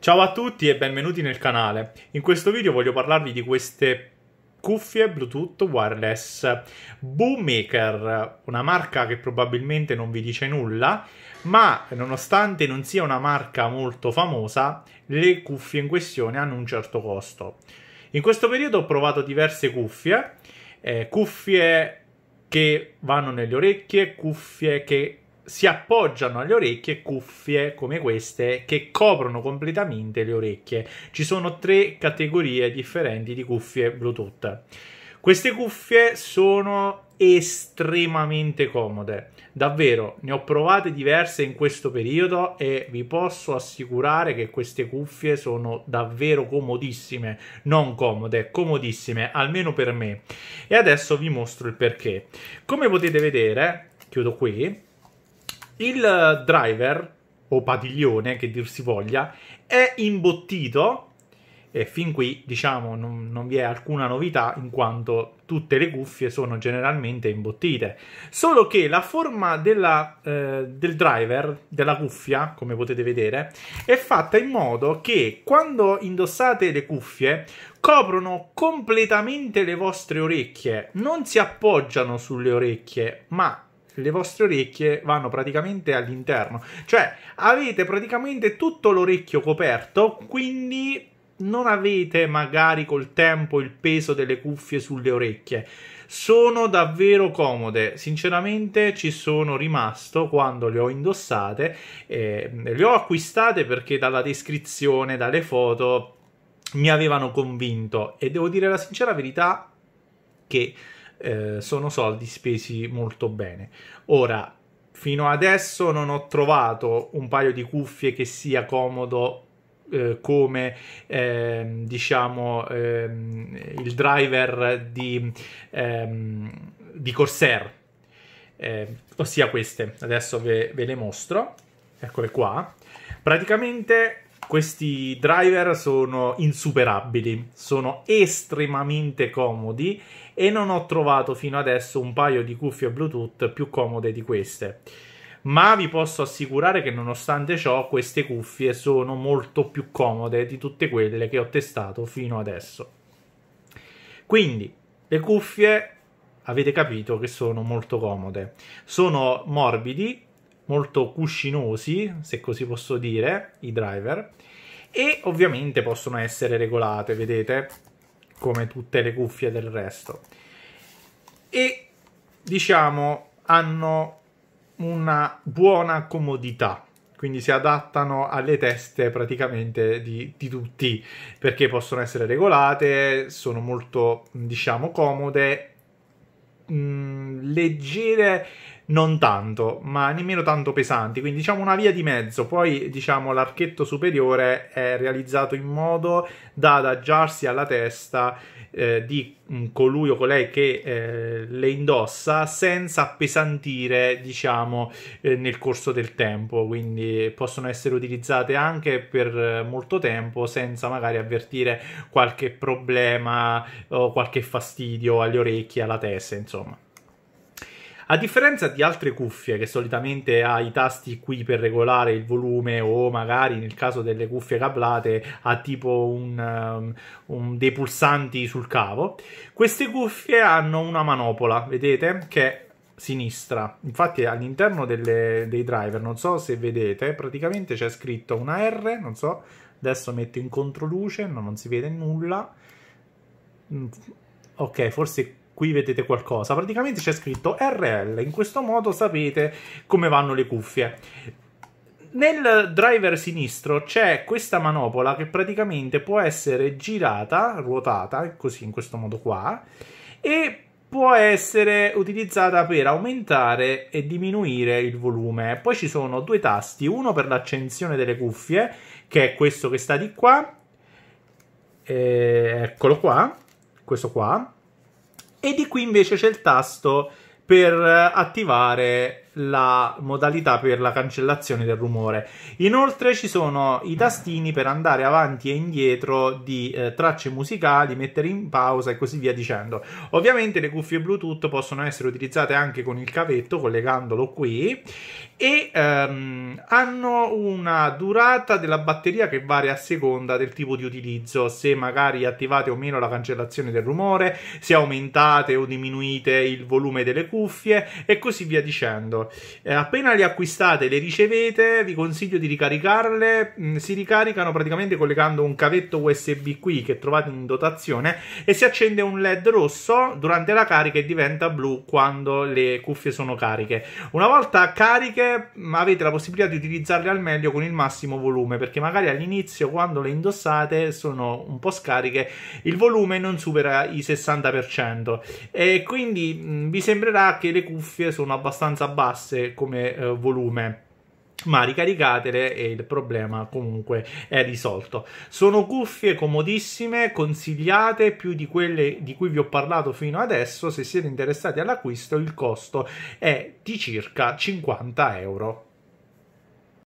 Ciao a tutti e benvenuti nel canale. In questo video voglio parlarvi di queste cuffie Bluetooth wireless Boomaker, una marca che probabilmente non vi dice nulla, ma nonostante non sia una marca molto famosa, le cuffie in questione hanno un certo costo. In questo periodo ho provato diverse cuffie, eh, cuffie che vanno nelle orecchie, cuffie che si appoggiano alle orecchie cuffie come queste che coprono completamente le orecchie. Ci sono tre categorie differenti di cuffie Bluetooth. Queste cuffie sono estremamente comode. Davvero, ne ho provate diverse in questo periodo e vi posso assicurare che queste cuffie sono davvero comodissime, non comode, comodissime, almeno per me. E adesso vi mostro il perché. Come potete vedere, chiudo qui, il eh, driver o padiglione che dir si voglia è imbottito e fin qui diciamo non, non, vi è alcuna novità in quanto tutte le cuffie sono generalmente imbottite solo che la forma della, eh, del driver della cuffia come potete vedere è fatta in modo che quando indossate le cuffie coprono completamente le vostre orecchie non si appoggiano sulle orecchie ma le vostre orecchie vanno praticamente all'interno. Cioè, avete praticamente tutto l'orecchio coperto, quindi non avete magari col tempo il peso delle cuffie sulle orecchie. Sono davvero comode, sinceramente ci sono rimasto quando le ho indossate, eh, le ho acquistate perché dalla descrizione, dalle foto mi avevano convinto e devo dire la sincera verità che eh, sono soldi spesi molto bene. Ora, fino adesso non ho trovato un paio di cuffie che sia comodo eh, come ehm, diciamo ehm, il driver di, ehm, di Corsair, eh, ossia queste. Adesso ve, ve le mostro, eccole qua. Praticamente questi driver sono insuperabili, sono estremamente comodi e non ho trovato fino adesso un paio di cuffie Bluetooth più comode di queste. Ma vi posso assicurare che nonostante ciò queste cuffie sono molto più comode di tutte quelle che ho testato fino adesso. Quindi le cuffie avete capito che sono molto comode. Sono morbidi, molto cuscinosi, se così posso dire, i driver, e ovviamente possono essere regolate, vedete, come tutte le cuffie del resto. E diciamo hanno una buona comodità, quindi si adattano alle teste praticamente di, di, tutti perché possono essere regolate, sono molto diciamo comode, mh, mm, leggere non tanto, ma nemmeno tanto pesanti, quindi diciamo una via di mezzo. Poi diciamo l'archetto superiore è realizzato in modo da adagiarsi alla testa eh, di mm, colui o colei che eh, le indossa senza appesantire, diciamo, eh, nel corso del tempo, quindi possono essere utilizzate anche per eh, molto tempo senza magari avvertire qualche problema o qualche fastidio alle orecchie, alla testa, insomma. A differenza di altre cuffie che solitamente ha i tasti qui per regolare il volume o magari nel caso delle cuffie cablate ha tipo un, um, dei pulsanti sul cavo, queste cuffie hanno una manopola, vedete, che è sinistra. Infatti all'interno delle, dei driver, non so se vedete, praticamente c'è scritto una R, non so, adesso metto in controluce, no, non si vede nulla. Mm, ok, forse qui vedete qualcosa, praticamente c'è scritto RL, in questo modo sapete come vanno le cuffie. Nel driver sinistro c'è questa manopola che praticamente può essere girata, ruotata, così in questo modo qua, e può essere utilizzata per aumentare e diminuire il volume. Poi ci sono due tasti, uno per l'accensione delle cuffie, che è questo che sta di qua, eh, eccolo qua, questo qua, e di qui invece c'è il tasto per eh, attivare la modalità per la cancellazione del rumore. Inoltre ci sono i tastini per andare avanti e indietro di eh, tracce musicali, mettere in pausa e così via dicendo. Ovviamente le cuffie Bluetooth possono essere utilizzate anche con il cavetto collegandolo qui e ehm, hanno una durata della batteria che varia a seconda del tipo di utilizzo, se magari attivate o meno la cancellazione del rumore, se aumentate o diminuite il volume delle cuffie e così via dicendo. Eh, appena le acquistate e le ricevete, vi consiglio di ricaricarle. Mm, si ricaricano praticamente collegando un cavetto USB qui che trovate in dotazione e si accende un LED rosso durante la carica e diventa blu quando le cuffie sono cariche. Una volta cariche mm, avete la possibilità di utilizzarle al meglio con il massimo volume perché magari all'inizio quando le indossate sono un po' scariche, il volume non supera i 60% e quindi mh, mm, vi sembrerà che le cuffie sono abbastanza basse basse come eh, volume ma ricaricatele e il problema comunque è risolto. Sono cuffie comodissime, consigliate più di quelle di cui vi ho parlato fino adesso. Se siete interessati all'acquisto, il costo è di circa 50 euro.